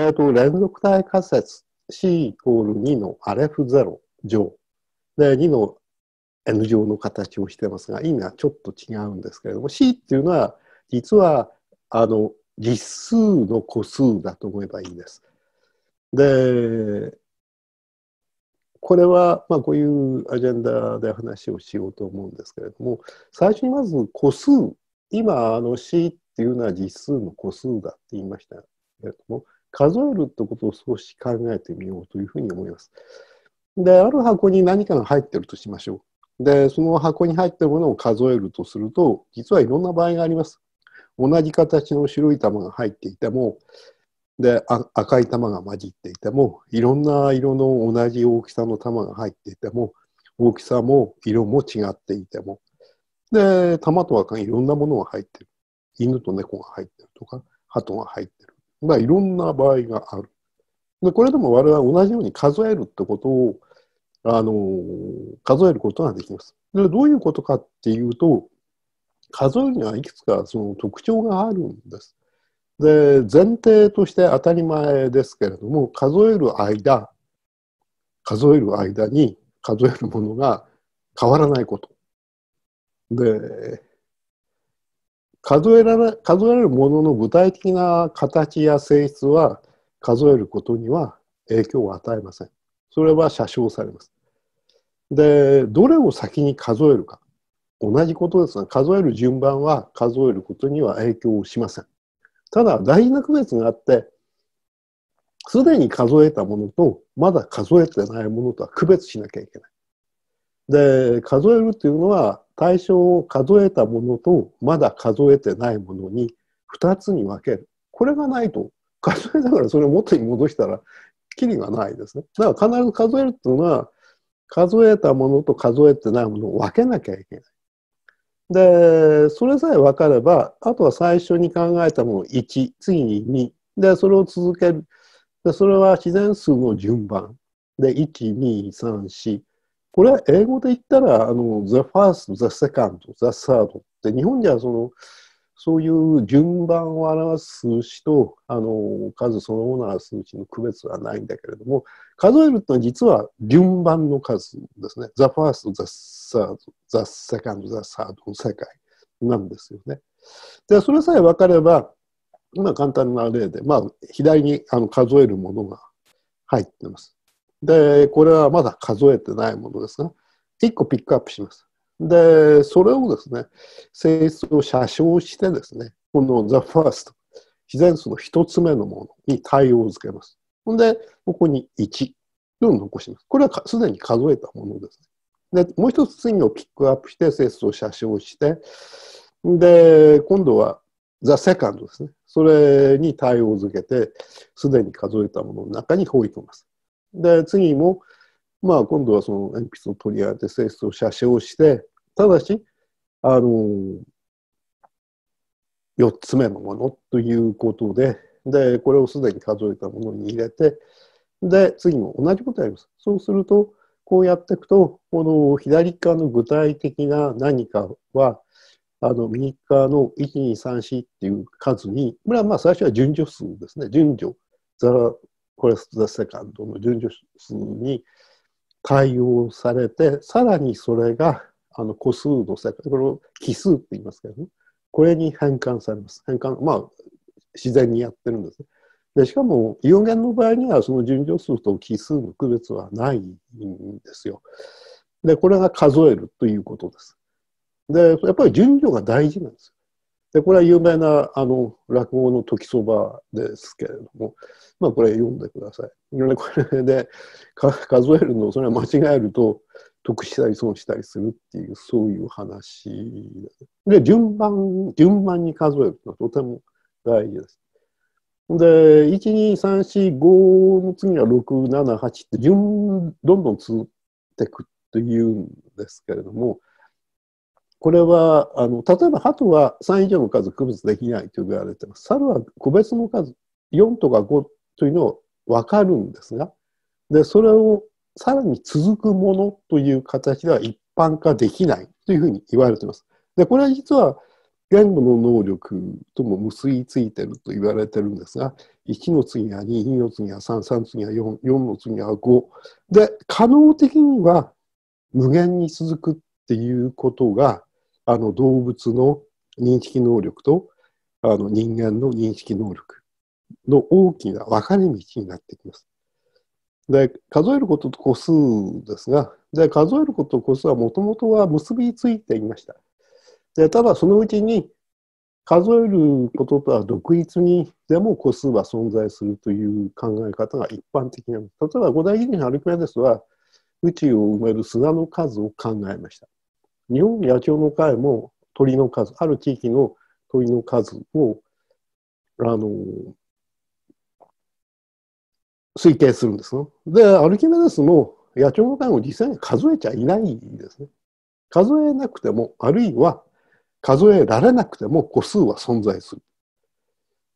えっ、ー、と、連続体仮説 C イコール2のアレフ0乗。で、2の N 乗の形をしてますが、意味はちょっと違うんですけれども、C っていうのは、実は、あの、実数の個数だと思えばいいです。で、これは、まあ、こういうアジェンダで話をしようと思うんですけれども、最初にまず個数。今、あの C っていうのは実数の個数だって言いましたけれども、数えるってことを少し考えてみようというふうに思います。で、ある箱に何かが入ってるとしましょう。で、その箱に入ってるものを数えるとすると、実はいろんな場合があります。同じ形の白い玉が入っていても、で、赤い玉が混じっていても、いろんな色の同じ大きさの玉が入っていても、大きさも色も違っていても。で、玉とはかいろんなものが入ってる。犬と猫が入ってるとか、鳩が入ってるまあ、いろんな場合がある。でこれでも我々は同じように数えるってことを、あの数えることができます。でどういうことかっていうと、数えるにはいくつかその特徴があるんです。で前提として当たり前ですけれども数える間数える間に数えるものが変わらないことで数えられ数えるものの具体的な形や性質は数えることには影響を与えません。それは写真されます。で、どれを先に数えるか。同じことですが、数える順番は数えることには影響をしません。ただ、大事な区別があって、すでに数えたものと、まだ数えてないものとは区別しなきゃいけない。で数えるというのは対象を数えたものとまだ数えてないものに2つに分けるこれがないと数えながら それを元に戻したらきりがないですねだから必ず数えるというのは数えたものと数えてないものを分けなきゃいけない。でそれさえ分かればあとは最初に考えたもの1次に2でそれを続けるでそれは自然数の順番で1 2 3 4これは英語で言ったら、あの、the first, the second, the third って日本ではその、そういう順番を表す数詞とあの数そのものの数値の区別はないんだけれども数えると実は順番の数ですね。The first, the third, the second, the third の世界なんですよね。でそれさえ分かれば今簡単な例で、まあ、左にあの数えるものが入ってます。で、これはまだ数えてないものですが、1個ピックアップします。で、それをですね、性質を写真してですね、この The First、自然数の1つ目のものに対応づけます。ほんで、ここに1を残します。これはすでに数えたものですね。で、もう一つ次をピックアップして、性質を写真して、で、今度は The Second ですね。それに対応づけて、すでに数えたものの中に放り込みます。で、次も、まあ、今度はその鉛筆を取り上げて性質を写生して、ただし、あの、4つ目のものということで、で、これをすでに数えたものに入れて、で、次も同じことやります。そうすると、こうやっていくと、この左側の具体的な何かは、あの右側の1、2、3、4っていう数に、これはまあ最初は順序数ですね。順序、ざらコレス・ザ・セカンドの順序数に対応されて、さらにそれがあの個数の世界、これを奇数って言いますけどね、これに変換されます。変換、まあ、自然にやってるんですね。でしかも、有限の場合には、その順序数と奇数の区別はないんですよ。で、これが数えるということです。で、やっぱり順序が大事なんですよ。で、これは有名な、あの、落語の時そばですけれども、まあこれ読んでください。これで数えるのをそれは間違えると得したり損したりするっていうそういう話で順番順番に数えるのはとても大事です。で12345の次は678って順どんどん続ってくというんですけれどもこれはあの例えば鳩は3以上の数区別できないと言われてます猿は個別の数4とか5というのを分かるんですが、で、それをさらに続くものという形では一般化できないというふうに言われています。で、これは実は言語の能力とも結びついてると言われてるんですが、1の次は2、2の次は3、3の次は4、4の次は5。で、可能的には無限に続くっていうことが、あの動物の認識能力とあの人間の認識能力の大きな分かれ道になってきます。で数えることと個数ですがで数えることと個数はもともとは結びついていました。でただそのうちに数えることとは独立にでも個数は存在するという考え方が一般的な例えば五大義のアルキメデスは宇宙を埋める砂の数を考えました。日本野鳥の会も鳥の数ある地域の鳥の数をあの推計するんですね。で、アルキメデスも野鳥の単を実際に数えちゃいないんですね。数えなくても、あるいは数えられなくても個数は存在する。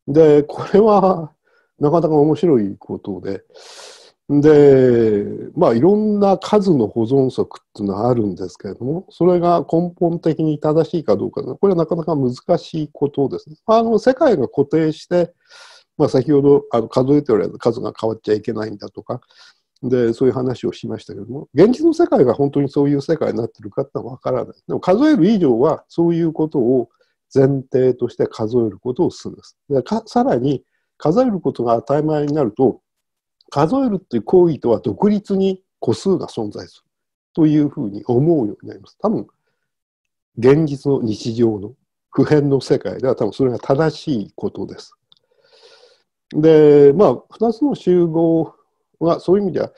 で、これはなかなか面白いことで、で、まあいろんな数の保存則っていうのはあるんですけれども、それが根本的に正しいかどうか、これはなかなか難しいことですね。あの、世界が固定して、まあ、先ほどあの数えておられる数が変わっちゃいけないんだとかでそういう話をしましたけども現実の世界が本当にそういう世界になってるかってのは分からないでも数える以上はそういうことを前提として数えることをするんですでさらに数えることが当たり前になると数えるっていう行為とは独立に個数が存在するというふうに思うようになります多分現実の日常の普遍の世界では多分それが正しいことですで、まあ、2つの集合は、そういう意味では、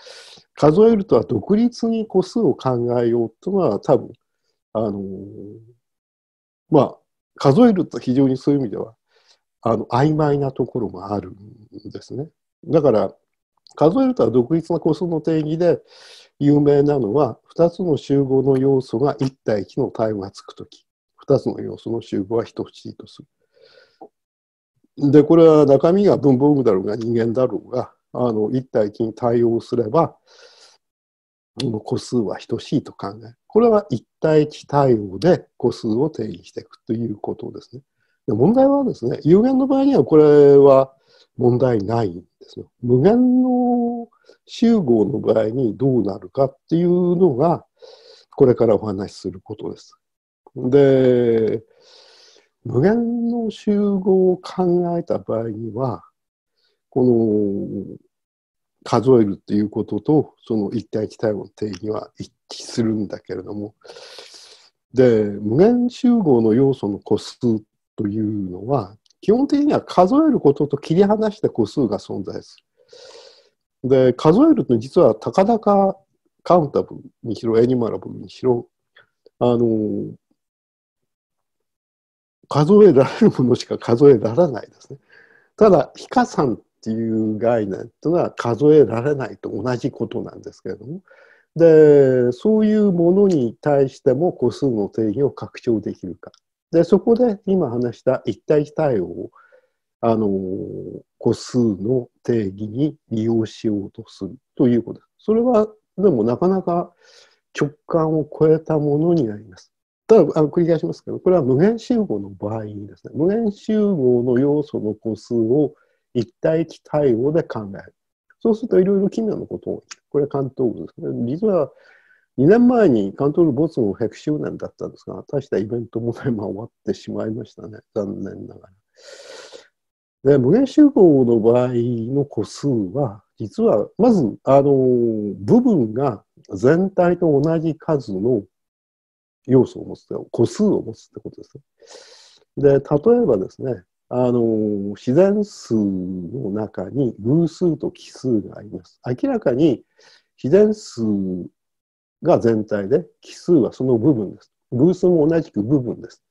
数えるとは独立に個数を考えようというのは、多分、あのー、まあ、数えると非常にそういう意味では、あの、曖昧なところもあるんですね。だから、数えるとは独立な個数の定義で有名なのは、2つの集合の要素が1対1の対応がつくとき、2つの要素の集合は等しいとする。で、これは中身が文房具だろうが人間だろうが、あの、一体一に対応すれば、個数は等しいと考える。これは一対一対応で個数を定義していくということですね。問題はですね、有限の場合にはこれは問題ないんですよ。無限の集合の場合にどうなるかっていうのが、これからお話しすることです。で、無限の集合を考えた場合には、この数えるっていうことと、その一体一体の定義は一致するんだけれども、で、無限集合の要素の個数というのは、基本的には数えることと切り離した個数が存在する。で、数えると実はたかだかカウンタブルにしろ、エニマラブルにしろ、あの、数えられるものしか数えられないですね。ただ、非加算っていう概念というのは数えられないと同じことなんですけれども、で、そういうものに対しても個数の定義を拡張できるか。で、そこで今話した一体対応を、あの、個数の定義に利用しようとするということです。それは、でもなかなか直感を超えたものになります。ただあの繰り返しますけど、これは無限集合の場合にですね、無限集合の要素の個数を一対一対応で考える。そうするといろいろ奇妙なことを、これ関東部ですね。実は2年前に関東部没後100周年だったんですが、大したイベントもね、まあ、終わってしまいましたね、残念ながら。で無限集合の場合の個数は、実はまず、あの、部分が全体と同じ数の要素を持つ、個数を持つってことですで、例えばですね、あの、自然数の中に偶数と奇数があります。明らかに自然数が全体で、奇数はその部分です。偶数も同じく部分です。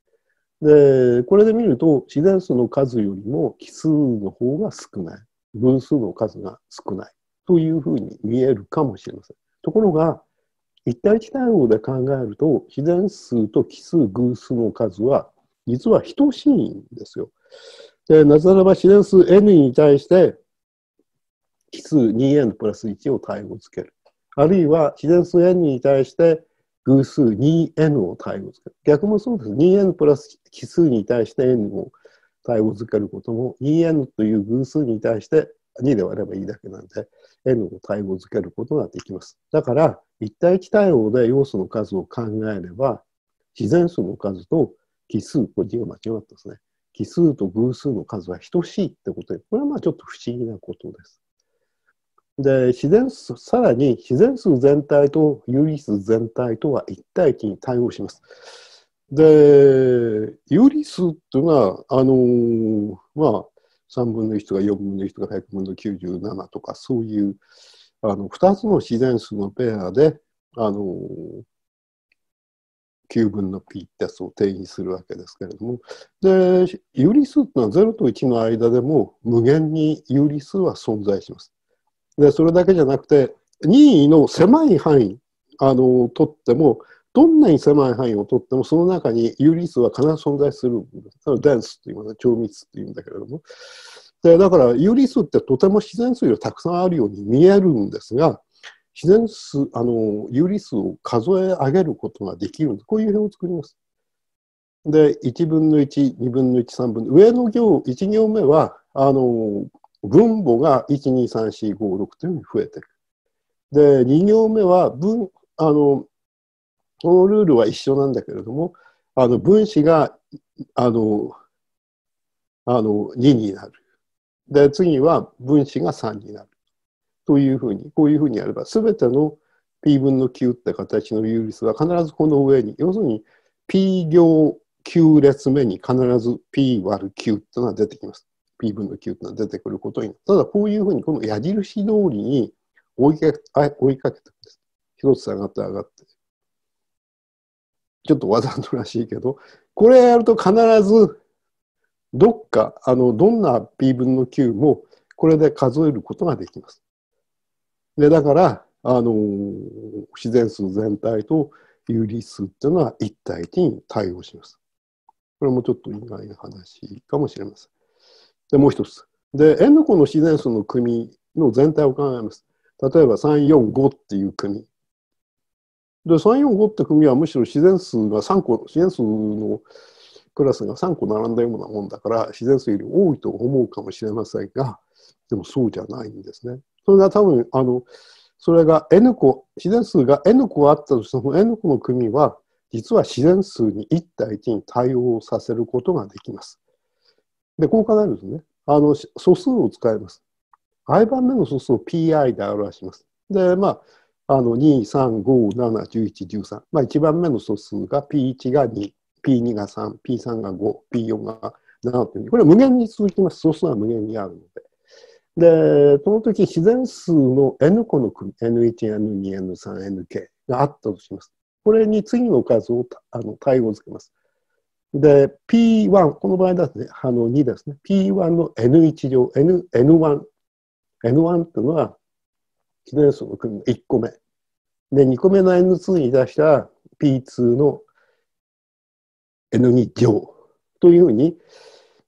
で、これで見ると、自然数の数よりも奇数の方が少ない。分数の数が少ない。というふうに見えるかもしれません。ところが、一対一対応で考えると、自然数と奇数、偶数の数は、実は等しいんですよ。で、なぜならば、自然数 n に対して、奇数 2n プラス1を対応つける。あるいは、自然数 n に対して、偶数 2n を対応つける。逆もそうです。2n プラス奇数に対して n を対応づけることも、2n という偶数に対して2で割ればいいだけなんで N を対応づけることができます。だから一対一対応で要素の数を考えれば自然数の数と奇数、これ字が間違ったですね。奇数と偶数の数は等しいってことで、これはまあちょっと不思議なことです。で、自然数、さらに自然数全体と有理数全体とは一対一に対応します。で、有理数っていうのは、あのー、まあ、3分の1とか4分の1とか100分の97とかそういうあの2つの自然数のペアであの9分の p ってやつを定義するわけですけれどもで有理数ってのは0と1の間でも無限に有理数は存在します。でそれだけじゃなくて任意の狭い範囲あの取ってもどんなに狭い範囲をとっても、その中に有理数は必ず存在するんです。ダンスというものは超密ていうんだけれども。でだから、有理数ってとても自然数よりたくさんあるように見えるんですが、自然数、あの、有理数を数え上げることができるんです。こういう表を作ります。で、1分の1、2分の1、3分の上の行、1行目は、あの、分母が1、2、3、4、5、6というふうに増えていく。で、2行目は分、あの、このルールは一緒なんだけれどもあの分子があのあの2になるで次は分子が3になるというふうにこういうふうにやればすべての p 分の q って形の有率は必ずこの上に要するに p 行 q 列目に必ず p 割る q っていうのが出てきます。p 分の q っていうのが出てくることになる。ただこういうふうにこの矢印通りに追いかけ追いかけてくんです。一つ上がって上がってちょっとわざとらしいけど、これやると必ず、どっか、あの、どんな p 分の9も、これで数えることができます。で、だから、あの、自然数全体と有理数っていうのは一対一に対応します。これもちょっと意外な話かもしれません。で、もう一つ。で、N 個の自然数の組の全体を考えます。例えば3、4、5っていう組。で、345って組はむしろ自然数が3個、自然数のクラスが3個並んだようなもんだから、自然数より多いと思うかもしれませんが、でもそうじゃないんですね。それが多分、あの、それが N 個、自然数が N 個あったとしても、N 個の組は、実は自然数に1対1に対応させることができます。で、こう考えるとね、あの、素数を使います。i 番目の素数を pi で表します。で、まあ、あの、2、3、5、7、11、13。まあ、1番目の素数が P1 が2、P2 が3、P3 が5、P4 が7という。これは無限に続きます。素数は無限にあるので。で、その時自然数の N 個の組、N1、N2、N3、NK があったとします。これに次の数をあの対応付けます。で、P1、この場合だと、ね、あの2ですね。P1 の N1 乗、N、N1。N1 っていうのは記念層の組の1個目。で、2個目の N2 に出した P2 の N2 乗というふうに、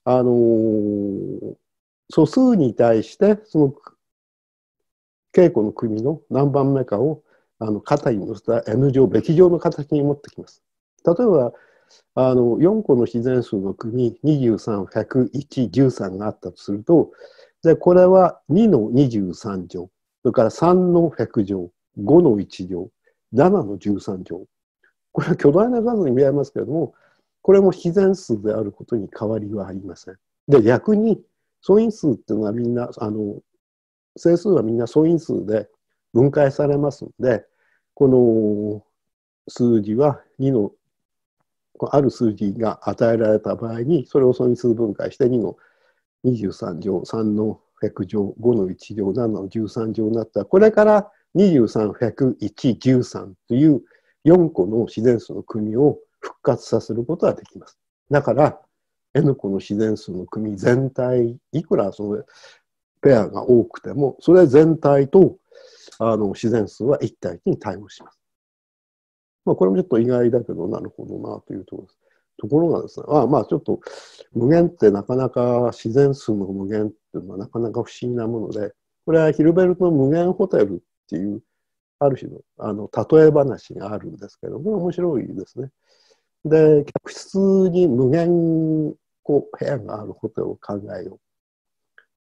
あのー、素数に対してその稽古の組の何番目かをあの肩に乗せた N 乗、べき乗の形に持ってきます。例えばあの4個の自然数の組2310113があったとするとでこれは2の23乗それから3の100乗、5の1乗、7の13乗。これは巨大な数に見えますけれども、これも非全数であることに変わりはありません。で、逆に、素因数っていうのはみんな、あの、整数はみんな素因数で分解されますんで、この数字は2の、ある数字が与えられた場合に、それを素因数分解して2の23乗、3の100乗、5の1乗、7の13乗になったら、これから23、101、13という4個の自然数の組を復活させることができます。だから、N 個の自然数の組全体、いくらそのペアが多くても、それ全体とあの自然数は1対1に対応します。まあ、これもちょっと意外だけど、なるほどなというところです。ところがですね、あまあちょっと無限ってなかなか自然数の無限っていうのはなかなか不思議なもので、これはヒルベルトの無限ホテルっていう、ある種のあの例え話があるんですけど、これ面白いですね。で、客室に無限こう部屋があるホテルを考えよ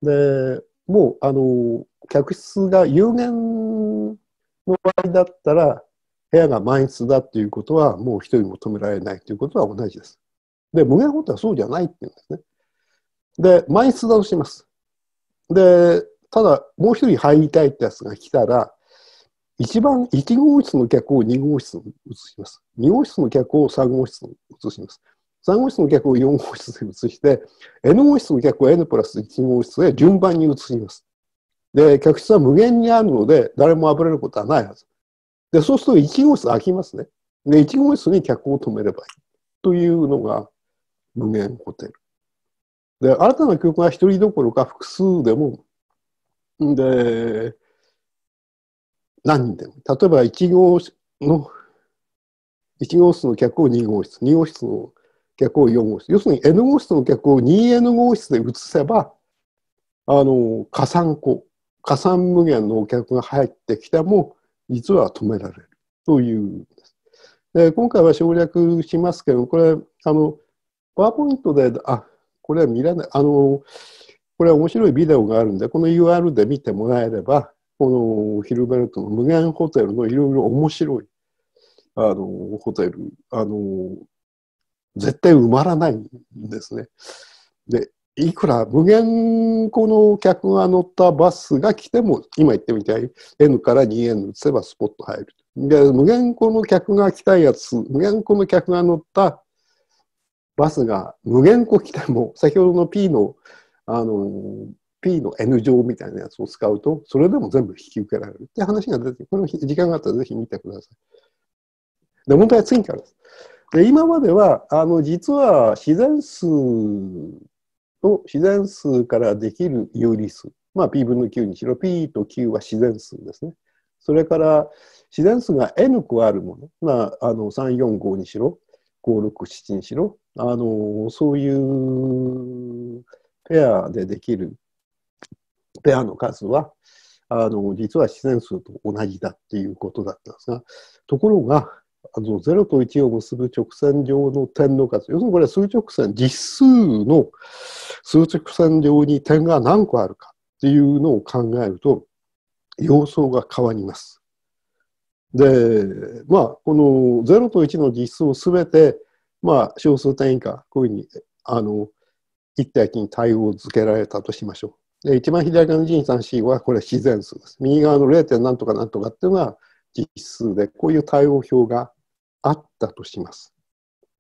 う。で、もうあの客室が有限の場合だったら、部屋が満室だっていうことは、もう一人も止められないということは同じです。で、無限ホテルはそうじゃないっていうんですね。で、満室だとします。で、ただ、もう一人入りたいってやつが来たら、一番1号室の客を2号室に移します。2号室の客を3号室に移します。3号室の客を4号室に移して、N 号室の客を N プラス1号室へ順番に移します。で、客室は無限にあるので、誰もあぶれることはないはず。で、そうすると1号室空きますね。で、1号室に客を止めればいい。というのが無限ホテル。で、新たな教が1一人どころか複数でも、で、何人でも。例えば1号の、1号室の客を2号室、2号室の客を4号室。要するに N 号室の客を 2N 号室で移せば、あの、加算庫、加算無限のお客が入ってきても、実は止められるというで今回は省略しますけど、これ、あの、パワーポイントで、あ、これは見らない、あの、これは面白いビデオがあるんで、この UR で見てもらえれば、このヒルベルトの無限ホテルのいろいろ面白い、あの、ホテル、あの、絶対埋まらないんですね。で、いくら無限この客が乗ったバスが来ても、今言ってみたい N から 2N 移せばスポット入る。で、無限個の客が来たやつ、無限個の客が乗ったバスが無限個来ても、先ほどの P の、あの、P の N 乗みたいなやつを使うと、それでも全部引き受けられるって話が出て、これも時間があったらぜひ見てください。で、問題は次からです。で、今までは、あの、実は自然数と自然数からできる有理数。まあ、P 分の9にしろ、P と Q は自然数ですね。それから、自然数が N 個あるもの。まあ、あの、3、4、5にしろ。5、6、7にしろ、あの、そういうペアでできるペアの数は、あの、実は自然数と同じだっていうことだったんですが、ところが、あの0と1を結ぶ直線上の点の数、要するにこれは数直線、実数の数直線上に点が何個あるかっていうのを考えると、様相が変わります。で、まあ、この0と1の実数をすべて、まあ、小数点以下、こういうふうに、あの、一対1に対応付けられたとしましょう。で、一番左側の人3 c は、これ自然数です。右側の 0. 点なんとかなんとかっていうのは実数で、こういう対応表があったとします。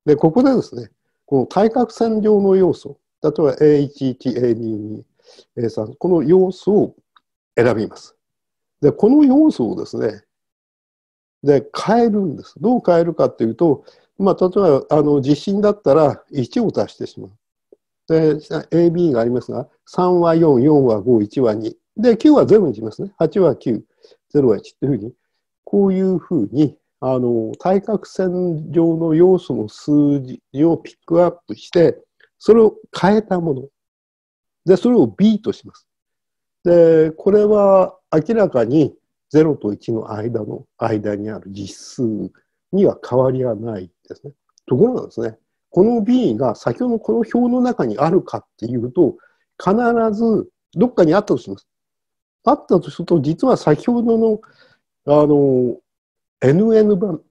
で、ここでですね、この対角線上の要素、例えば A11、A22、A3、この要素を選びます。で、この要素をですね、で、変えるんです。どう変えるかっていうと、まあ、例えば、あの、地震だったら1を足してしまう。で、AB がありますが、3は4、4は5、1は2。で、9は0にしますね。8は9、0は1っていうふうに、こういうふうに、あの、対角線上の要素の数字をピックアップして、それを変えたもの。で、それを B とします。で、これは明らかに0と1の間の間にある実数には変わりはないですね。ところなんですね、この b が先ほどのこの表の中にあるかっていうと、必ずどっかにあったとします。あったとすると、実は先ほどの、あの、NN 番、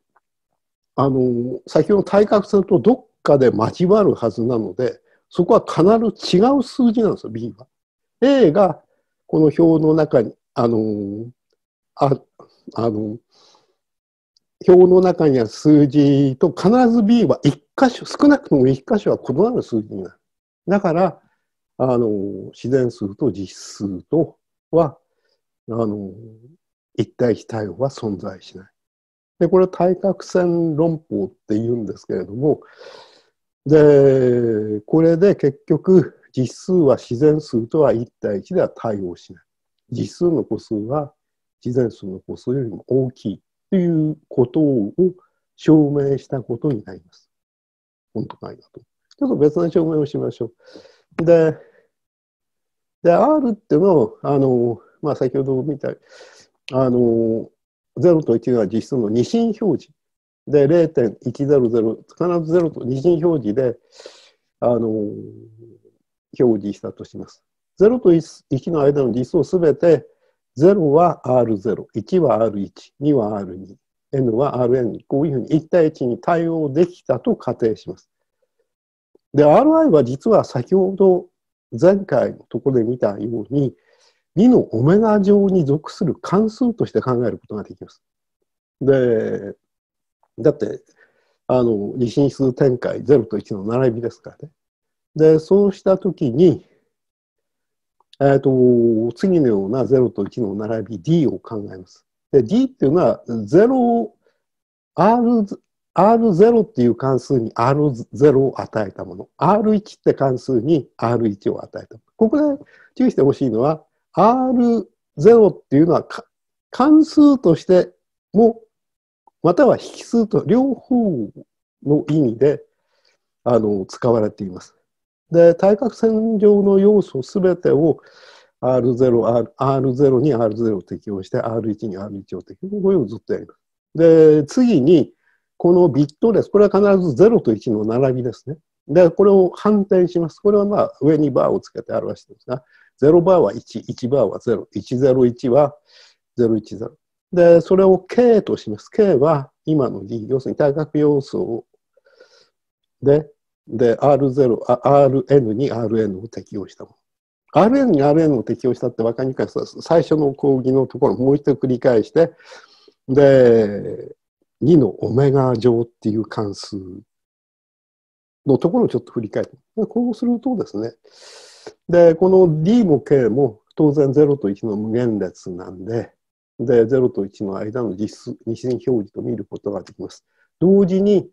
あの、先ほどの対角線とどっかで交わるはずなので、そこは必ず違う数字なんですよ、B は。A がこの表の中に、あの、ああの表の中にある数字と必ず B は一箇所少なくとも一箇所は異なる数字になる。だからあの自然数と実数とはあの一対一対応は存在しない。でこれは対角線論法って言うんですけれどもでこれで結局実数は自然数とは1対1では対応しない。実数の個数は自然数の個数よりも大きいということを証明したことになります。本当ないなと。ちょっと別の証明をしましょう。で、で R っていうのは、あの、まあ、先ほど見た、あの、0と1が実質の二進表示。で、0.100、必ず0と二進表示で、あの、表示したとします。0と 1, 1の間の実数をすべて0は R0、1は R1、2は R2、N は Rn、こういうふうに1対1に対応できたと仮定します。で、Ri は実は先ほど前回のところで見たように、2のオメガ上に属する関数として考えることができます。で、だって、あの、二進数展開0と1の並びですからね。で、そうしたときに、えーと、次のような0と1の並び D を考えます。で D っていうのは0 R R0 っていう関数に R0 を与えたもの、R1 って関数に R1 を与えたもの。ここで注意してほしいのは、R0 っていうのは関数としても、または引数と両方の意味であの使われています。で、対角線上の要素すべてを R0、R0 に R0 を適用して、R1 に R1 を適用。これをずっとやります。で、次に、このビットです。これは必ず0と1の並びですね。で、これを反転します。これはまあ上にバーをつけて表してますが、0バーは1、1バーは0、101は010。で、それを K とします。K は今の D、要するに対角要素をでで、R0、RN に RN を適用したもの。RN に RN を適用したって分かりにくい最初の講義のところもう一度繰り返して、で、2のオメガ乗っていう関数のところをちょっと振り返って、こうするとですね、で、この D も K も当然0と1の無限列なんで、で、0と1の間の実数、二線表示と見ることができます。同時に、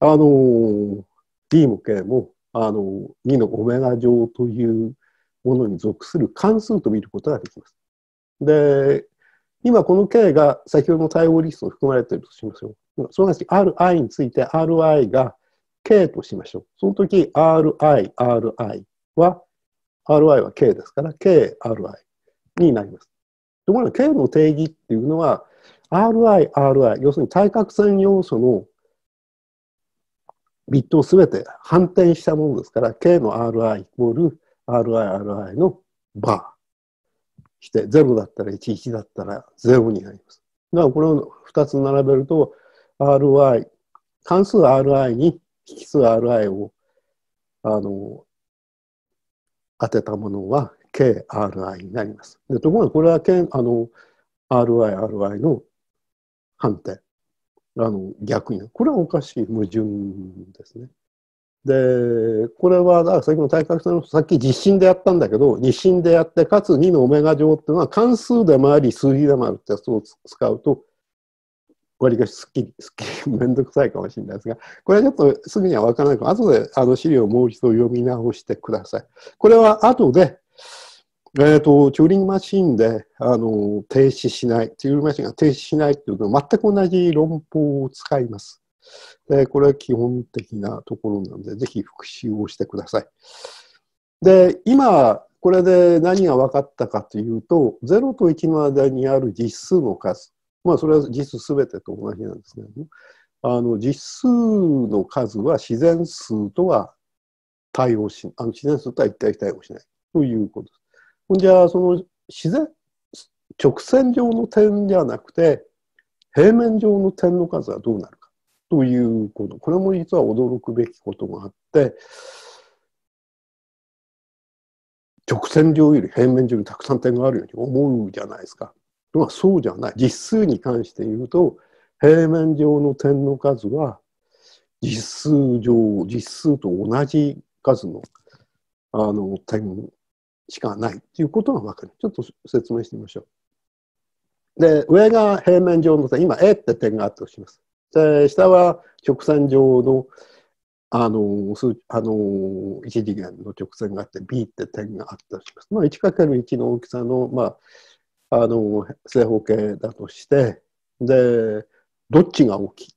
あのー D も K もあの2のオメガ乗というものに属する関数と見ることができます。で、今この K が先ほどの対応リストに含まれているとしましょう。その話、Ri について Ri が K としましょう。その時 Ri、Ri は Ri は K ですから KRi になります。ところが K の定義っていうのは Ri、Ri 要するに対角線要素のビットをすべて反転したものですから K の RI イコール RIRI のバーして0だったら11だったら0になります。だからこれを2つ並べると RI 関数 RI に引数 RI をあの当てたものは KRI になります。でところがこれは K あの RI、RI の反転。あの逆にこれはおかしい矛盾ですね。でこれはだから先の対角線のさっき実心でやったんだけど実心でやってかつ2のオメガ乗っていうのは関数でもあり数比でもあるってやつを使うと割りかしすっきりすっきり めんどくさいかもしれないですがこれはちょっとすぐには分からないから後であの資料をもう一度読み直してください。これは後でえーと、チューリングマシンであの停止しない、チューリングマシンが停止しないというのは全く同じ論法を使います。でこれは基本的なところなので、ぜひ復習をしてください。で、今、これで何が分かったかというと、0と1の間にある実数の数、まあ、それは実数全てと同じなんですけども、あの実数の数は自然数とは対応しあの自然数とは一体対応しないということです。じゃ、その自然、直線上の点じゃなくて、平面上の点の数はどうなるかということ。これも実は驚くべきことがあって、直線上より平面上にたくさん点があるように思うじゃないですか。まあ、そうじゃない。実数に関して言うと、平面上の点の数は、実数上、実数と同じ数のあの点しかないということがわかる。ちょっと説明してみましょう。で、上が平面上の点、今 A って点があったとします。で、下は直線上のあの数あの一次元の直線があって B って点があったとします。まあ、1×1 の大きさの,、まあ、あの正方形だとしてでどっちが大きい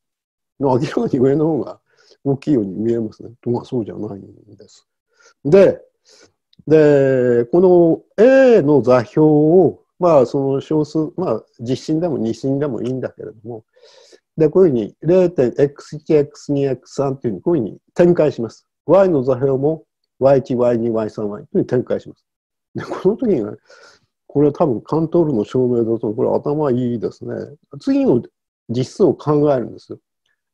の明らかに上の方が大きいように見えますね。とまあそうじゃないんです。でで、この A の座標を、まあ、その小数、まあ、実心でも二心でもいいんだけれども、で、こういうふうに 0.x1、x2、x3 というふうに、こういうふうに展開します。y の座標も y1、y2、y3、y というふうに展開します。で、この時にね、これは多分カントールの証明だと、これ頭いいですね。次の実数を考えるんですよ。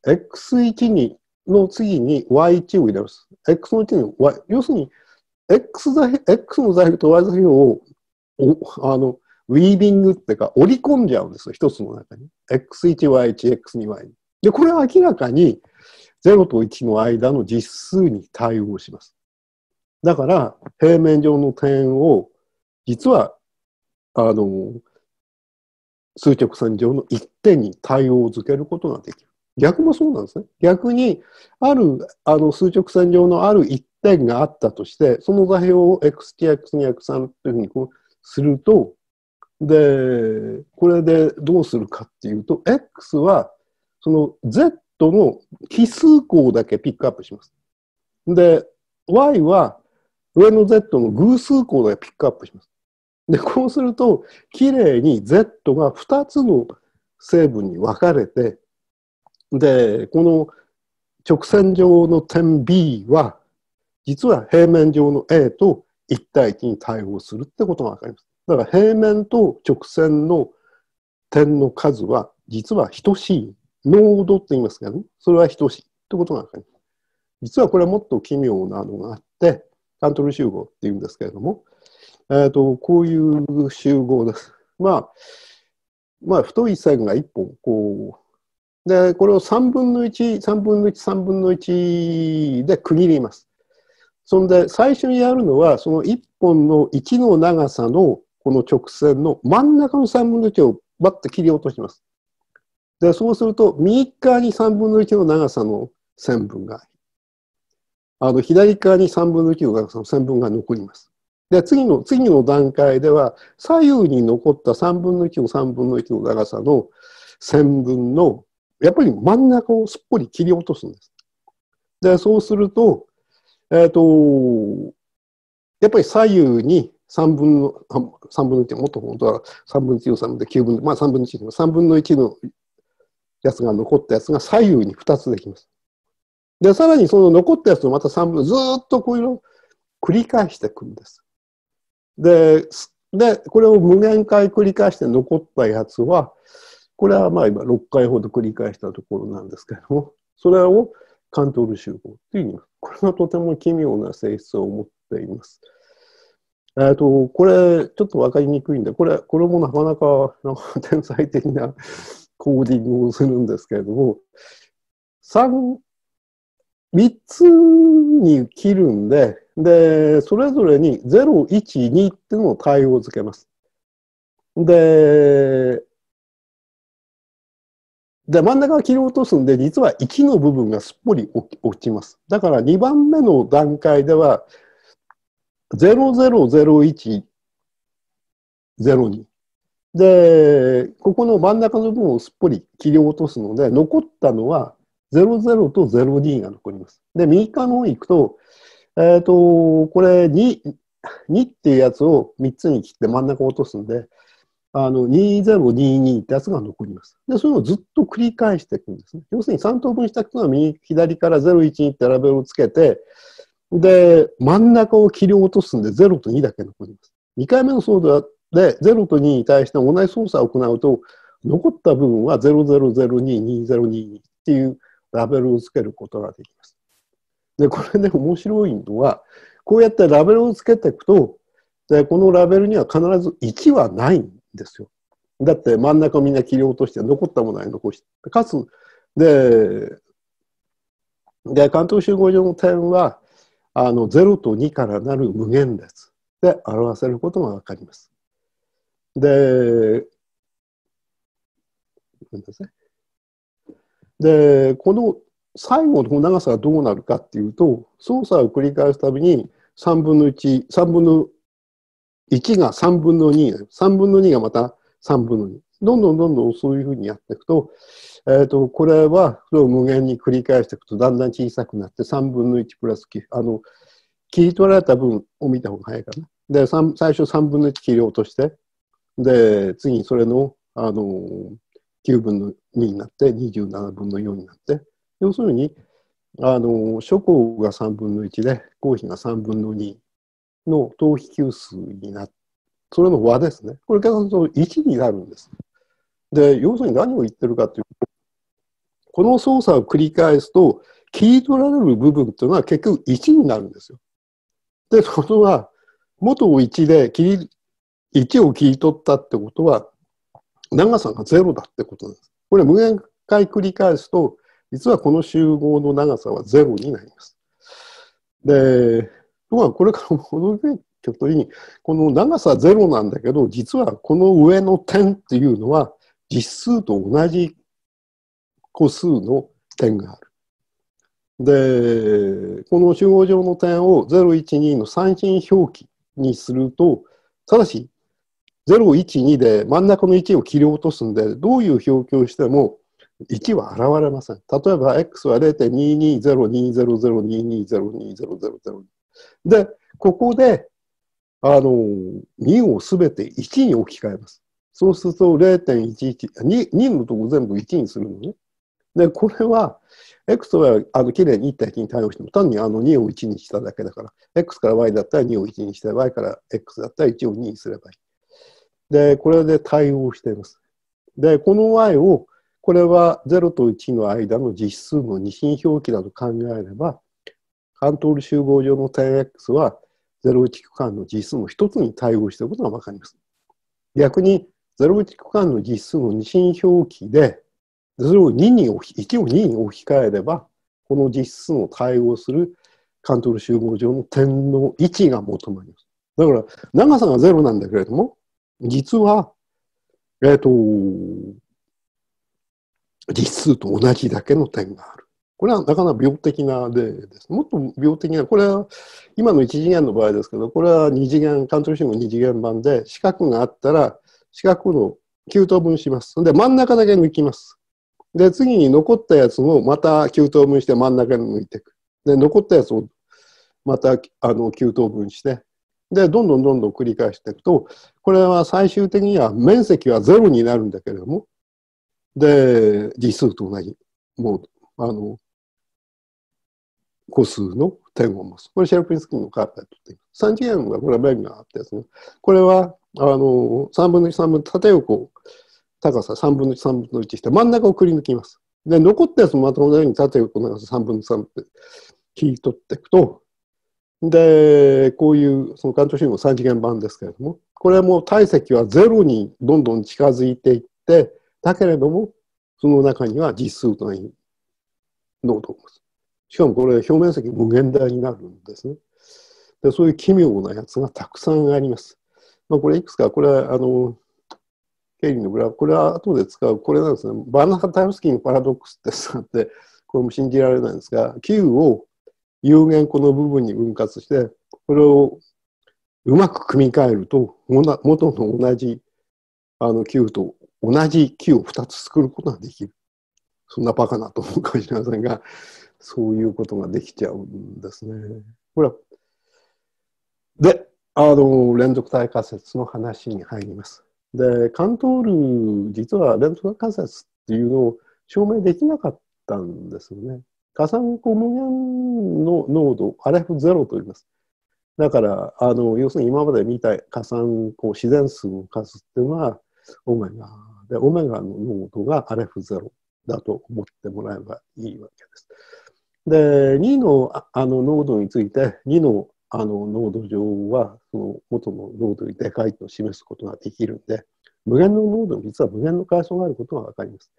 x1 の次に y1 を入れます。x の次に y、要するに X, 座 X の座標と Y 座標をおあのウィービングっていうか織り込んじゃうんですよ、一つの中に。X1、Y1、X2、Y2。で、これは明らかに0と1の間の実数に対応します。だから、平面上の点を、実は、あの、数直線上の一点に対応づけることができる。逆もそうなんですね。逆に、ある、あの、数直線上のある一点があったとして、その座標を XTX に約3というふうにこうすると、で、これでどうするかっていうと、X は、その Z の奇数項だけピックアップします。で、Y は上の Z の偶数項だけピックアップします。で、こうすると、きれいに Z が2つの成分に分かれて、で、この直線上の点 B は、実は平面上の A と1対1に対応するってことが分かります。だから平面と直線の点の数は実は等しい。濃度って言いますけど、それは等しいってことが分かります。実はこれはもっと奇妙なのがあって、カントル集合っていうんですけれども、えーと、とこういう集合です。まあ、まあ、太い線が1本、こう。で、これを3分の1、3分の1、3分の1で区切ります。そんで最初にやるのは、その1本の1の長さのこの直線の真ん中の3分の1をバッと切り落とします。で、そうすると、右側に3分の1の長さの線分が、あの、左側に3分の1の長さの線分が残ります。で、次の、次の段階では、左右に残った3分の1の3分の1の長さの線分の、やっぱり真ん中をすっぽり切り落とすんです。で、そうすると、えっ、ー、と、やっぱり左右に3分の、3分の1、もっと本当は3分の1の3分で9分の、まあ3分の1も3分の1のやつが残ったやつが左右に2つできます。で、さらにその残ったやつをまた3分の、ずっとこういうのを繰り返していくんです。で、で、これを無限回繰り返して残ったやつは、これはまあ今6回ほど繰り返したところなんですけれども、それをカントール集合ってい言います。これがとても奇妙な性質を持っています。えっと、これ、ちょっと分かりにくいんで、これ、これもなかなか、なんか天才的なコーディングをするんですけれども、3、3つに切るんで、で、それぞれに0、1、2っていうのを対応付けます。で、で、真ん中が切り落とすんで、実は1の部分がすっぽり落ちます。だから2番目の段階では、000102。で、ここの真ん中の部分をすっぽり切り落とすので、残ったのは00と02が残ります。で、右側の方に行くと、えっ、ー、と、これ2、2っていうやつを3つに切って真ん中を落とすんで、あの、2022ってやつが残ります。で、それをずっと繰り返していくんですね。要するに3等分した人は右、左から0、1、2ってラベルをつけて、で、真ん中を切り落とすんで0と2だけ残ります。2回目の操作で0と2に対して同じ操作を行うと、残った部分は00022022っていうラベルをつけることができます。で、これで、ね、面白いのは、こうやってラベルをつけていくと、でこのラベルには必ず1はないんですよ。だって真ん中みんな切り落として残ったものは残して、かつ、で、で関東集合上の点はあの0と2からなる無限列で表せることが分かります。で、で、この最後の長さはどうなるかっていうと、操作を繰り返すたびに3分の1、3分の1が3分の2 3分の2がまた3分の2。どんどんどんどんそういうふうにやっていくと、えっ、ー、と、これは、それを無限に繰り返していくと、だんだん小さくなって、3分の1プラス、あの、切り取られた分を見た方が早いかな。で、最初3分の1切り落として、で、次にそれの、あの、9分の2になって、27分の4になって、要するに、あの、諸項が3分の1で、公費が3分の2の等比球数になって、それの和ですね。これ、計算すると1になるんです。で、要するに何を言ってるかというと、この操作を繰り返すと、切り取られる部分というのは結局1になるんですよ。で、そことは、元を1で切り、1を切り取ったってことは、長さが0だってことなんです。これ無限回繰り返すと、実はこの集合の長さは0になります。で、要はこれからも、このていとに、この長さゼロなんだけど、実はこの上の点っていうのは、実数と同じ個数の点がある。で、この集合上の点を012の三進表記にすると、ただし、012で真ん中の1を切り落とすんで、どういう表記をしても1は現れません。例えば、x は0.220200220202000で、ここで、あの、2をすべて1に置き換えます。そうすると0.11、2, のとこ全部1にするのね。で、これは、X はあのれいに1対1に対応しても、単にあの2を1にしただけだから、X から Y だったら2を1にして、Y から X だったら1を2にすればいい。で、これで対応しています。で、この Y を、これは0と1の間の実数の二進表記だと考えれば、カントール集合上の点 X は、ゼロ区間の実数の一つに対応していることが分かります。逆に、ゼロ区間の実数の二進表記で、0を2に置き、1を2に置き換えれば、この実数の対応するカントール集合上の点の位置が求まります。だから、長さが0なんだけれども、実は、えっ、ー、と、実数と同じだけの点がある。これはなかなか病的な例です。もっと病的な、これは今の1次元の場合ですけど、これは2次元、関東信号2次元版で、四角があったら、四角の9等分します。で、真ん中だけ抜きます。で、次に残ったやつをまた9等分して真ん中に抜いていく。で、残ったやつをまたあの9等分して、で、どんどんどんどん繰り返していくと、これは最終的には面積はゼロになるんだけれども、で、理数と同じ。もう、あの、個数の点を持つ。これシェルプリンスキーのカーペットって。はこれは面があってやつね。これは、あの、3分の1、3分、縦横、高さ3分の1、3分の1して、真ん中をくり抜きます。で、残ったやつもまた同じように縦横長さ3分の3って切り取っていくと、で、こういう、その関東信号3次元版ですけれども、これも体積はゼロにどんどん近づいていって、だけれども、その中には実数単位濃度を持つ。しかもこれ表面積無限大になるんですね。でそういう奇妙なやつがたくさんあります。まあ、これいくつか、これはあのケリーのグラフ、これは後で使う、これなんですね。バーナハタイムスキーのパラドックスって使って、これも信じられないんですが、Q を有限個の部分に分割して、これをうまく組み替えると、元の同じあの Q と同じ Q を2つ作ることができる。そんなバカなと思うかもしれませんが、そういうことができちゃうんですね。ほら。で、あの、連続体仮説の話に入ります。で、カントール、実は連続仮説っていうのを証明できなかったんですよね。加算コムギャンの濃度、アレフゼロと言います。だから、あの、要するに今まで見た加算、こう、自然数の数っていうのは、オメガ。で、オメガの濃度がアレフゼロだと思ってもらえばいいわけです。で、2のあの濃度について、2のあの濃度上は、その元の濃度にでかいと示すことができるんで、無限の濃度に実は無限の階層があることが分かります。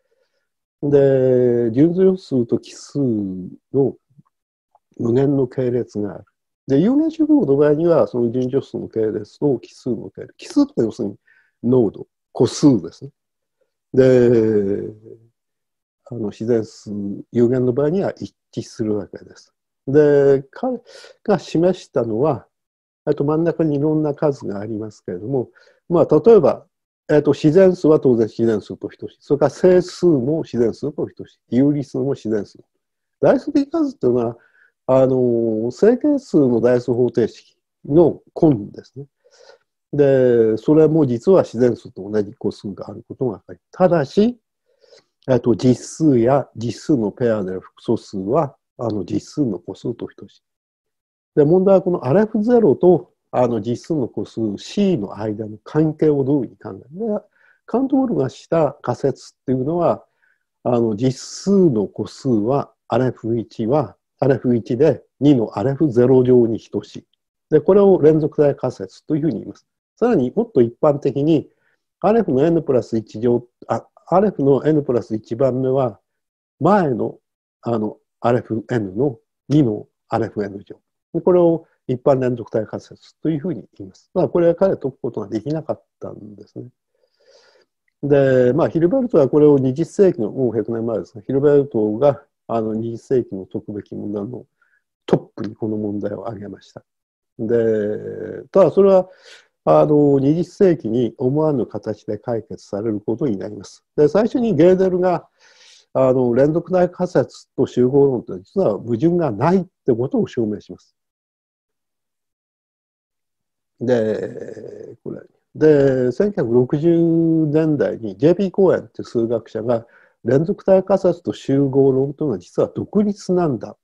で、純数数と奇数の無限の系列がある。で、有限集合の場合には、その純数数の系列と奇数の系列。奇数って要するに濃度、個数ですね。で、あの自然数有限の場合には一致するわけです。で彼が示したのはと真ん中にいろんな数がありますけれども、まあ、例えば、えー、と自然数は当然自然数と等しいそれから整数も自然数と等しい有理数も自然数代数的数というのはあの整形数の代数方程式の根ですね。でそれも実は自然数と同じ個数があることが分かりただしえっと、実数や実数のペアである複素数は、あの実数の個数と等しい。で、問題はこのアレフゼロとあの実数の個数 C の間の関係をどういうふうに考えるカントールがした仮説っていうのは、あの実数の個数はアレフ1はアレフ1で2のアレフ0乗に等しい。で、これを連続体仮説というふうに言います。さらにもっと一般的に、アレフの n プラス1乗、アレフの n プラス1番目は、前のあのアレフ n の2のアレフ n 乗。これを一般連続体仮説というふうに言います。まあ、これは彼は解くことができなかったんですね。で、まあ、ヒルベルトはこれを20世紀の、もう100年前ですね、ヒルベルトがあの20世紀の解くべき問題のトップにこの問題を挙げました。で、ただそれはあの20世紀に思わぬ形で解決されることになります。で最初にゲーデルがあの連続内仮説と集合論って実は矛盾がないってことを証明します。で、これ。で、1960年代に JP コーエンって数学者が連続体仮説と集合論というのは実は独立なんだ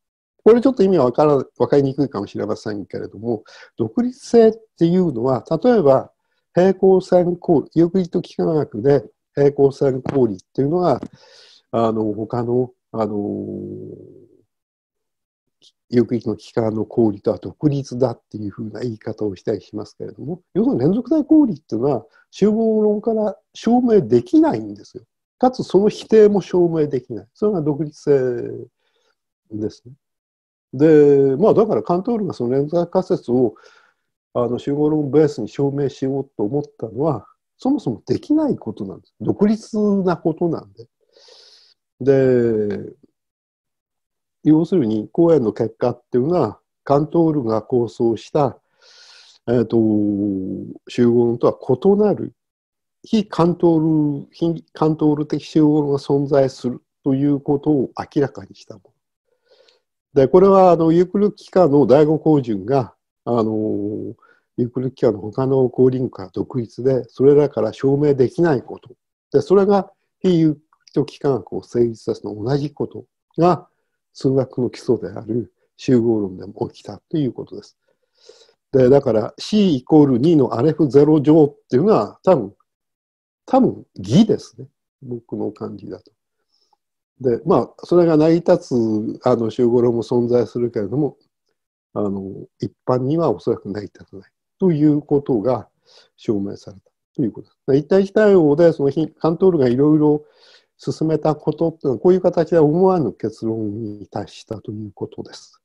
これちょっと意味はわから分かりにくいかもしれませんけれども、独立性っていうのは、例えば平行線効ユークリッド幾何学で平行線効率っていうのは、あの、他の、あのユークリッドの幾何の効率とは独立だっていうふうな言い方をしたりしますけれども、要するに連続体効率っていうのは、集合論から証明できないんですよ。かつその否定も証明できない。それが独立性ですね。で、まあ、だからカントールがその連続仮説をあの集合論ベースに証明しようと思ったのは、そもそもできないことなんです。独立なことなんで。で、要するに、講演の結果っていうのは、カントールが構想した、えーと、と集合論とは異なる、非カントール、非カントール的集合論が存在するということを明らかにしたもの。で、これは、あの、ユークル機関の第五工順が、あの、ユークル機関の他の工輪から独立で、それらから証明できないこと。で、それが非ユーク機機関学を成立させるの同じことが、数学の基礎である集合論でも起きたということです。で、だから C イコール2のアレフ0乗っていうのは多分、多分、偽ですね。僕の感じだと。でまあそれが成り立つあの週論も存在するけれどもあの一般にはおそらく成り立たないということが証明されたということです。一体非対応でそのカントールがいろいろ進めたことっていうのはこういう形で思わぬ結論に達したということです。